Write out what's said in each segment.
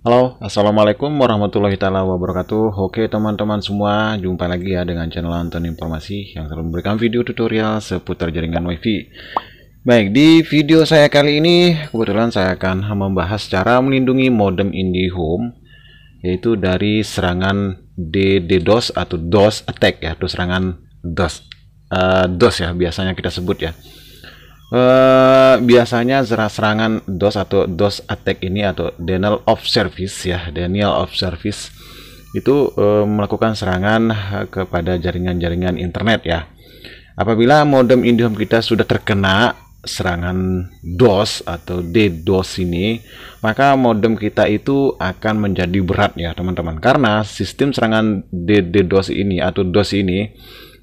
Halo, Assalamualaikum warahmatullahi taala wabarakatuh Oke teman-teman semua, jumpa lagi ya dengan channel Anton Informasi yang selalu memberikan video tutorial seputar jaringan wifi Baik, di video saya kali ini kebetulan saya akan membahas cara melindungi modem IndiHome Yaitu dari serangan DDoS atau DOS attack ya, atau serangan DOS uh, DOS ya biasanya kita sebut ya Uh, biasanya serangan DOS atau DOS attack ini atau denial of service ya, denial of service itu uh, melakukan serangan eh, kepada jaringan-jaringan internet ya. Apabila modem IndiHome kita sudah terkena serangan DOS atau DDoS ini, maka modem kita itu akan menjadi berat ya, teman-teman. Karena sistem serangan DDoS ini atau DOS ini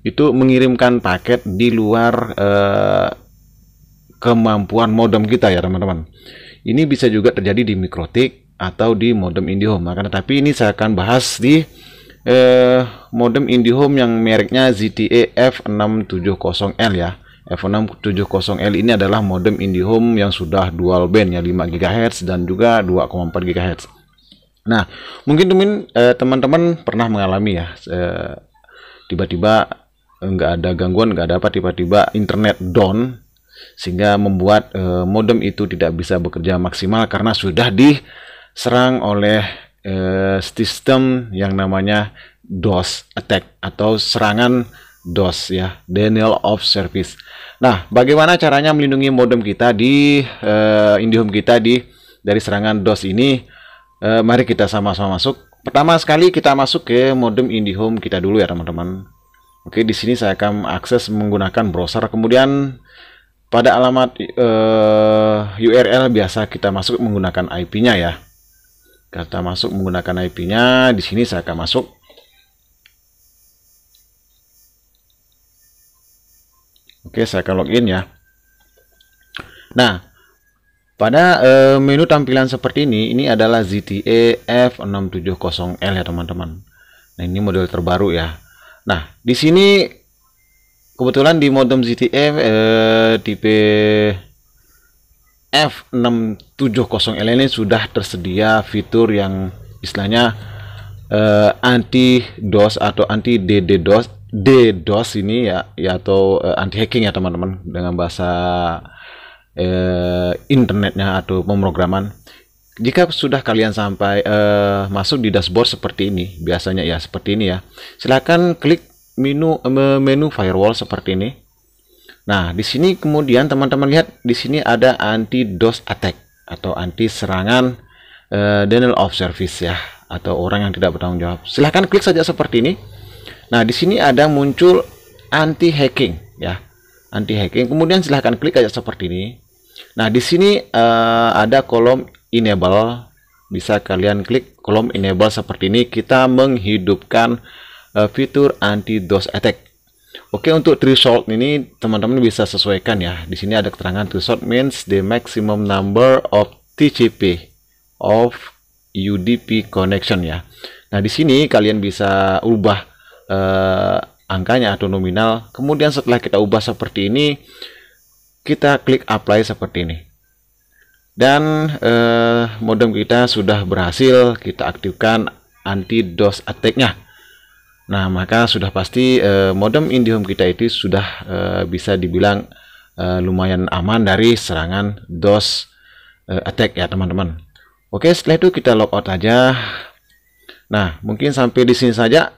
itu mengirimkan paket di luar uh, kemampuan modem kita ya teman-teman ini bisa juga terjadi di mikrotik atau di modem IndiHome maka nah, tapi ini saya akan bahas di eh, modem IndiHome yang mereknya ZTE F670L ya F670L ini adalah modem IndiHome yang sudah dual band ya 5 GHz dan juga 2,4 GHz Nah, mungkin eh, teman-teman eh, pernah mengalami ya, eh, tiba-tiba eh, nggak ada gangguan, nggak ada apa, tiba-tiba internet down, sehingga membuat e, modem itu tidak bisa bekerja maksimal karena sudah diserang oleh e, sistem yang namanya DOS attack atau serangan DOS ya, denial of service. Nah, bagaimana caranya melindungi modem kita di e, IndiHome kita di dari serangan DOS ini? E, mari kita sama-sama masuk. Pertama sekali kita masuk ke modem IndiHome kita dulu ya, teman-teman. Oke, di sini saya akan akses menggunakan browser. Kemudian pada alamat uh, eh, URL biasa kita masuk menggunakan IP-nya ya. Kata masuk menggunakan IP-nya. Di sini saya akan masuk. Oke, saya akan login ya. Nah, pada uh, menu tampilan seperti ini, ini adalah ZTE F670L ya teman-teman. Nah, ini model terbaru ya. Nah, di sini kebetulan di modem ZTF eh, tipe F670 l ini sudah tersedia fitur yang istilahnya eh, anti DOS atau anti DDoS DDoS ini ya, ya atau eh, anti hacking ya teman-teman dengan bahasa eh, internetnya atau pemrograman jika sudah kalian sampai uh, masuk di dashboard seperti ini biasanya ya seperti ini ya silahkan klik menu menu firewall seperti ini. Nah, di sini kemudian teman-teman lihat di sini ada anti DOS attack atau anti serangan uh, e, denial of service ya atau orang yang tidak bertanggung jawab. Silahkan klik saja seperti ini. Nah, di sini ada muncul anti hacking ya. Anti hacking. Kemudian silahkan klik aja seperti ini. Nah, di sini uh, ada kolom enable. Bisa kalian klik kolom enable seperti ini kita menghidupkan Eh, fitur anti DOS attack. Oke, untuk threshold ini teman-teman bisa sesuaikan ya. Di sini ada keterangan threshold means the maximum number of TCP of UDP connection ya. Nah, di sini kalian bisa ubah uh, angkanya atau nominal. Kemudian setelah kita ubah seperti ini, kita klik apply seperti ini. Dan eh, modem kita sudah berhasil kita aktifkan anti DOS attack-nya. Nah, maka sudah pasti eh, modem IndiHome kita itu sudah eh, bisa dibilang eh, lumayan aman dari serangan DOS eh, attack ya, teman-teman. Oke, setelah itu kita logout aja. Nah, mungkin sampai di sini saja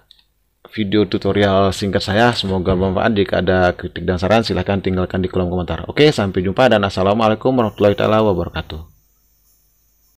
video tutorial singkat saya. Semoga bermanfaat. Jika ada kritik dan saran, silahkan tinggalkan di kolom komentar. Oke, sampai jumpa dan Assalamualaikum warahmatullahi wabarakatuh.